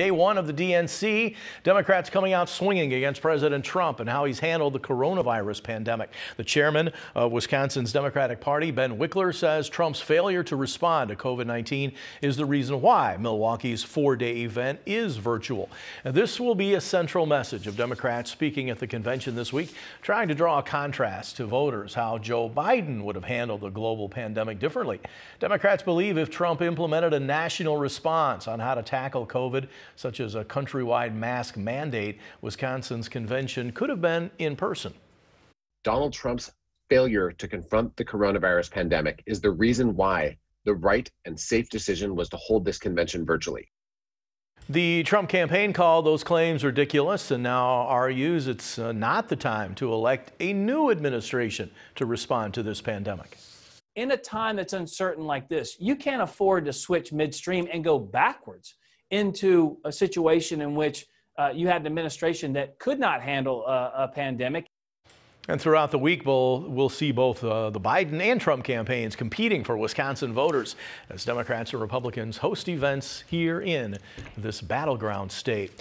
day one of the DNC. Democrats coming out swinging against President Trump and how he's handled the coronavirus pandemic. The chairman of Wisconsin's Democratic Party, Ben Wickler, says Trump's failure to respond to COVID-19 is the reason why Milwaukee's four-day event is virtual. And this will be a central message of Democrats speaking at the convention this week, trying to draw a contrast to voters how Joe Biden would have handled the global pandemic differently. Democrats believe if Trump implemented a national response on how to tackle COVID, such as a countrywide mask mandate, Wisconsin's convention could have been in person. Donald Trump's failure to confront the coronavirus pandemic is the reason why the right and safe decision was to hold this convention virtually. The Trump campaign called those claims ridiculous and now argues it's uh, not the time to elect a new administration to respond to this pandemic. In a time that's uncertain like this, you can't afford to switch midstream and go backwards into a situation in which uh, you had an administration that could not handle a, a pandemic. And throughout the week, we'll, we'll see both uh, the Biden and Trump campaigns competing for Wisconsin voters as Democrats and Republicans host events here in this battleground state.